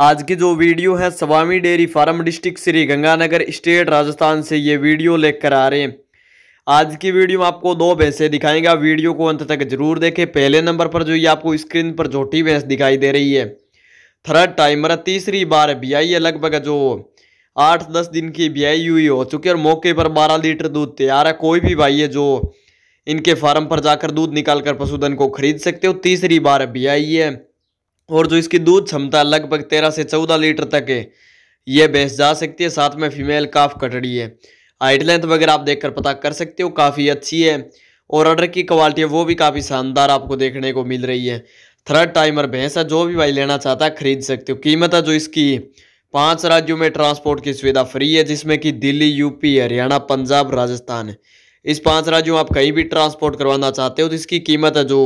आज की जो वीडियो है Swami dairy farm district Shri Ganganagar state Rajasthan से ये वीडियो लेकर आ रहे हैं आज की वीडियो में आपको दो भैंसें दिखाएंगे वीडियो को अंत तक जरूर देखें पहले नंबर पर जो ये आपको स्क्रीन पर छोटी भैंस दिखाई दे रही है थर्ड टाइमर तीसरी बार बियाई है लगभग जो आठ दस दिन की बियाई हुई हो चुकी है और मौके पर बारह लीटर दूध तैयार है कोई भी भाई है जो इनके फार्म पर जाकर दूध निकाल कर पशुधन को खरीद सकते हो तीसरी बार बियाई है और जो इसकी दूध क्षमता लगभग तेरह से चौदह लीटर तक है यह भैंस जा सकती है साथ में फीमेल काफ कटड़ी है हाइट लेंथ वगैरह आप देखकर पता कर सकते हो काफ़ी अच्छी है और ऑर्डर की क्वालिटी है वो भी काफ़ी शानदार आपको देखने को मिल रही है थर्ड टाइमर भैंस है जो भी भाई लेना चाहता है खरीद सकते हो कीमत है जो इसकी पांच राज्यों में ट्रांसपोर्ट की सुविधा फ्री है जिसमें कि दिल्ली यूपी हरियाणा पंजाब राजस्थान इस पाँच राज्यों में आप कहीं भी ट्रांसपोर्ट करवाना चाहते हो तो इसकी कीमत है जो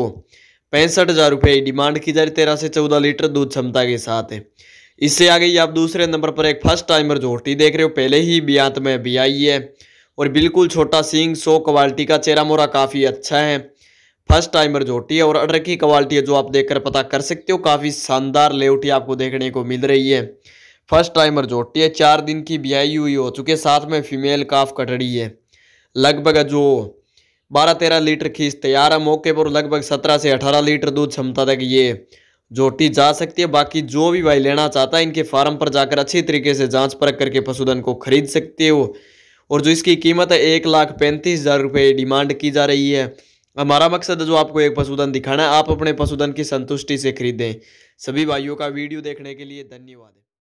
पैंसठ हज़ार रुपये डिमांड की जा रही तेरह से चौदह लीटर दूध क्षमता के साथ है इससे आगे गई आप दूसरे नंबर पर एक फर्स्ट टाइमर जोटी देख रहे हो पहले ही बियांत में भी आई है और बिल्कुल छोटा सींग सो क्वालिटी का चेहरा मोरा काफ़ी अच्छा है फर्स्ट टाइमर जोटी है और अडर की क्वालिटी है जो आप देख पता कर सकते हो काफ़ी शानदार लेउटी आपको देखने को मिल रही है फर्स्ट टाइमर जोटी है चार दिन की बियाई हुई हो चुके साथ में फीमेल काफ कटड़ी है लगभग जो बारह तेरह लीटर खींच तैयार है मौके पर लगभग सत्रह से अठारह लीटर दूध क्षमता तक ये जोटी जा सकती है बाकी जो भी भाई लेना चाहता है इनके फार्म पर जाकर अच्छी तरीके से जांच परख करके पशुधन को खरीद सकते हो और जो इसकी कीमत है एक लाख पैंतीस हज़ार रुपये डिमांड की जा रही है हमारा मकसद जो आपको एक पशुधन दिखाना है आप अपने पशुधन की संतुष्टि से खरीदें सभी भाइयों का वीडियो देखने के लिए धन्यवाद